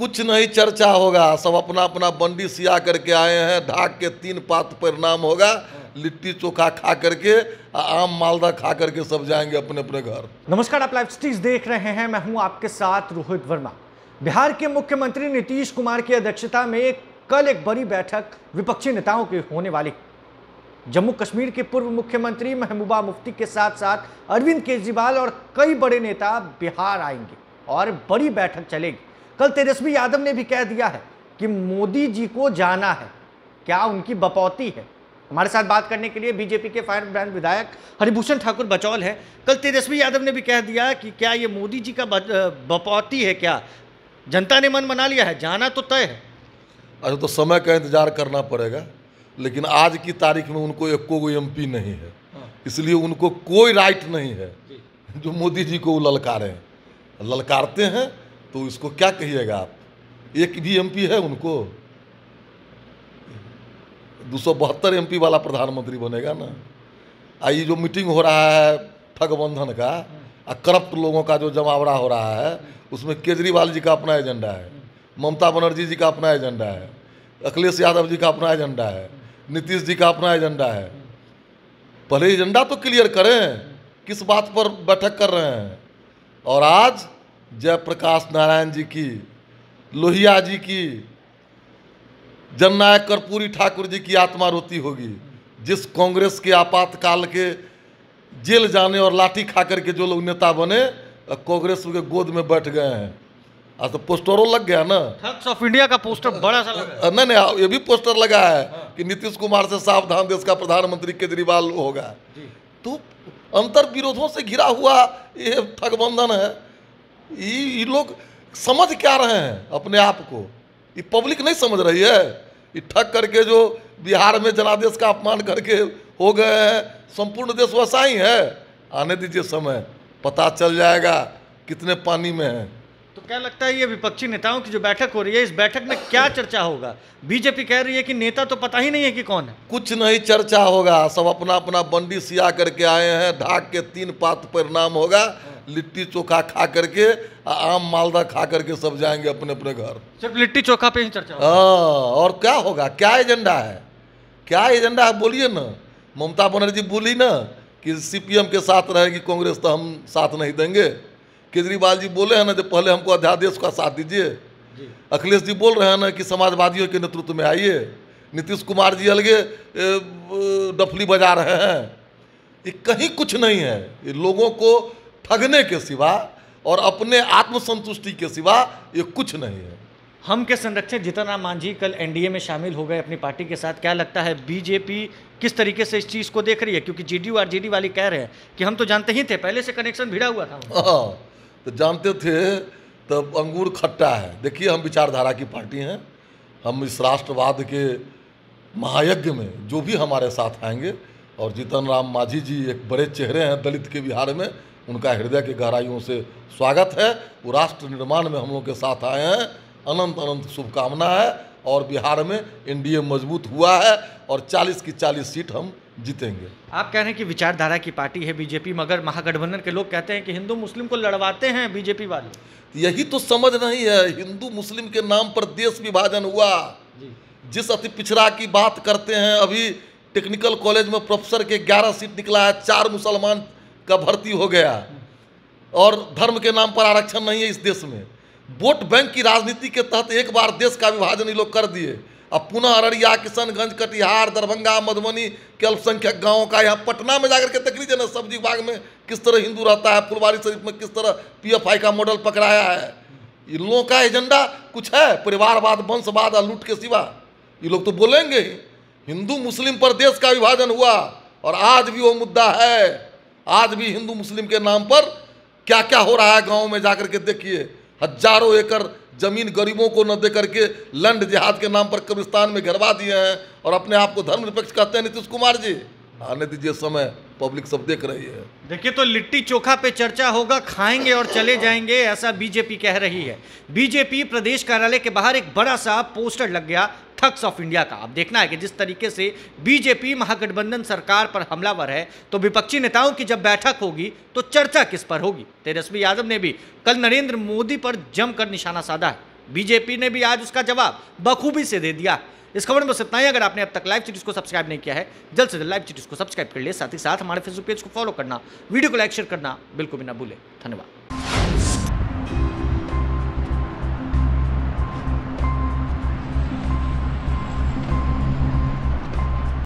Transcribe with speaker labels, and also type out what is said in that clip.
Speaker 1: कुछ नहीं चर्चा होगा सब अपना अपना बंडी सिया करके आए हैं ढाक के तीन पात परिणाम होगा लिट्टी चोखा खा करके आम मालदा खा करके सब जाएंगे अपने अपने घर
Speaker 2: नमस्कार आप लाइव स्टीज देख रहे हैं मैं हूं आपके साथ रोहित वर्मा बिहार के मुख्यमंत्री नीतीश कुमार की अध्यक्षता में कल एक बड़ी बैठक विपक्षी नेताओं की होने वाली जम्मू कश्मीर के पूर्व मुख्यमंत्री महबूबा मुफ्ती के साथ साथ अरविंद केजरीवाल और कई बड़े नेता बिहार आएंगे और बड़ी बैठक चलेगी कल तेजस्वी यादव ने भी कह दिया है कि मोदी जी को जाना है क्या उनकी बपौती है हमारे साथ बात करने के लिए बीजेपी के फायर ब्रांड विधायक हरिभूषण ठाकुर बचौल हैं कल तेजस्वी यादव ने भी कह दिया कि क्या ये मोदी जी का बपौती है क्या जनता ने मन मना लिया है जाना तो तय है अच्छा तो समय का इंतजार करना पड़ेगा
Speaker 1: लेकिन आज की तारीख में उनको एक कोई एम नहीं है हाँ। इसलिए उनको कोई राइट नहीं है जो मोदी जी को वो ललकारें ललकारते हैं तो इसको क्या कहिएगा आप एक भी एमपी है उनको दो सौ बहत्तर एम वाला प्रधानमंत्री बनेगा ना आई जो मीटिंग हो रहा है ठगबंधन का आ करप्ट लोगों का जो जमावड़ा हो रहा है उसमें केजरीवाल जी का अपना एजेंडा है ममता बनर्जी जी का अपना एजेंडा है अखिलेश यादव जी का अपना एजेंडा है नीतीश जी का अपना एजेंडा है पहले एजेंडा तो क्लियर करें किस बात पर बैठक कर रहे हैं और आज जयप्रकाश नारायण जी की लोहिया जी की जननायक कर्पूरी ठाकुर जी की आत्मा रोती होगी जिस कांग्रेस के आपातकाल के जेल जाने और लाठी खा करके जो लोग नेता बने कांग्रेस के गोद में बैठ गए हैं आज तो पोस्टरों लग गया ना थक्स ऑफ इंडिया का पोस्टर बड़ा सा लगा नहीं नहीं ये भी पोस्टर लगा है कि नीतीश कुमार से सावधान देश का प्रधानमंत्री केजरीवाल होगा तो अंतर विरोधों से घिरा हुआ ये ठगबंधन है ये लोग समझ क्या रहे हैं अपने आप को ये पब्लिक नहीं समझ रही है ये ठग करके जो बिहार में जनादेश का अपमान करके हो गए हैं संपूर्ण देश वैसा ही है आने दीजिए
Speaker 2: समय पता चल जाएगा कितने पानी में है तो क्या लगता है ये विपक्षी नेताओं की जो बैठक हो रही है इस बैठक में क्या चर्चा होगा बीजेपी कह रही है कि नेता तो पता ही नहीं है कि कौन है कुछ नहीं चर्चा होगा सब अपना अपना बंडी सिया करके आए हैं ढाक के तीन पात
Speaker 1: परिणाम होगा लिट्टी चोखा खा करके आम मालदा खा करके सब जाएंगे अपने अपने घर
Speaker 2: सिर्फ लिट्टी चोखा पे ही चर्चा
Speaker 1: हाँ और क्या होगा क्या एजेंडा है क्या एजेंडा है बोलिए ना ममता बनर्जी बोली ना कि सीपीएम के साथ रहेगी कांग्रेस तो हम साथ नहीं देंगे केजरीवाल जी बोले हैं ना जो पहले हमको अध्यादेश का साथ दीजिए अखिलेश जी बोल रहे हैं ना कि समाजवादियों के नेतृत्व में आइए नीतीश कुमार जी अलगे डफली बजा रहे हैं ये कहीं कुछ नहीं है ये लोगों
Speaker 2: को ठगने के सिवा और अपने आत्मसंतुष्टि के सिवा ये कुछ नहीं है हम के संरक्षक राम मांझी कल एनडीए में शामिल हो गए अपनी पार्टी के साथ क्या लगता है बीजेपी किस तरीके से इस चीज़ को देख रही है क्योंकि जेडीयू और जेडी वाली कह रहे हैं कि हम तो जानते ही थे पहले से कनेक्शन भिड़ा हुआ था
Speaker 1: हाँ तो जानते थे तब अंगूर खट्टा है देखिए हम विचारधारा की पार्टी हैं हम इस राष्ट्रवाद के महायज्ञ में जो भी हमारे साथ आएंगे और जीतन राम मांझी जी एक बड़े चेहरे हैं दलित के बिहार में उनका हृदय की गहराइयों से स्वागत है वो राष्ट्र निर्माण में हम लोग के साथ आए हैं अनंत अनंत शुभकामना है और बिहार में एनडीए मजबूत हुआ है और
Speaker 2: 40 की 40 सीट हम जीतेंगे आप कह रहे हैं कि विचारधारा की पार्टी है बीजेपी मगर महागठबंधन के लोग कहते हैं कि हिंदू मुस्लिम को लड़वाते हैं बीजेपी वाले यही तो समझ नहीं है हिंदू
Speaker 1: मुस्लिम के नाम पर देश विभाजन हुआ जिस अति पिछड़ा की बात करते हैं अभी टेक्निकल कॉलेज में प्रोफेसर के 11 सीट निकला है चार मुसलमान का भर्ती हो गया और धर्म के नाम पर आरक्षण नहीं है इस देश में वोट बैंक की राजनीति के तहत एक बार देश का विभाजन ये लोग कर दिए अब पुनः अररिया किशनगंज कटिहार दरभंगा मधुबनी के अल्पसंख्यक गांवों का यहाँ पटना में जाकर के देख लीजिए ना सब्जी बाग में किस तरह हिंदू रहता है फुलवारी शरीफ में किस तरह पीएफआई का मॉडल पकड़ाया है इन लोगों का एजेंडा कुछ है परिवारवाद वंशवाद और लूट के सिवा ये लोग तो बोलेंगे हिंदू मुस्लिम पर देश का विभाजन हुआ और आज भी वो मुद्दा है आज भी हिंदू मुस्लिम के नाम पर क्या क्या हो रहा है गाँव में जाकर के देखिए हजारों एकड़ जमीन गरीबों को न दे करके लंड जिहाद के नाम पर कब्रिस्तान में घरवा दिए हैं और अपने आप को धर्म
Speaker 2: निरपेक्ष कहते हैं नीतीश कुमार जी आने दीजिए समय पब्लिक सब देख रही है देखिए तो लिट्टी चोखा पे चर्चा होगा खाएंगे और चले जाएंगे ऐसा बीजेपी कह रही है बीजेपी प्रदेश कार्यालय के बाहर एक बड़ा सा पोस्टर लग गया थक्स ऑफ इंडिया का अब देखना है कि जिस तरीके से बीजेपी महागठबंधन सरकार पर हमलावर है तो विपक्षी नेताओं की जब बैठक होगी तो चर्चा किस पर होगी तेजस्वी यादव ने भी कल नरेंद्र मोदी पर जमकर निशाना साधा है बीजेपी ने भी आज उसका जवाब बखूबी से दे दिया है इस खबर में बस इतना ही अगर आपने अब तक लाइव चिट्स को सब्सक्राइब नहीं किया है जल्द से जल्द लाइव चिट्स को सब्सक्राइब कर लिए साथ ही साथ हमारे फेसबुक पेज को फॉलो करना वीडियो को लाइक शेयर करना बिल्कुल भी ना भूले धन्यवाद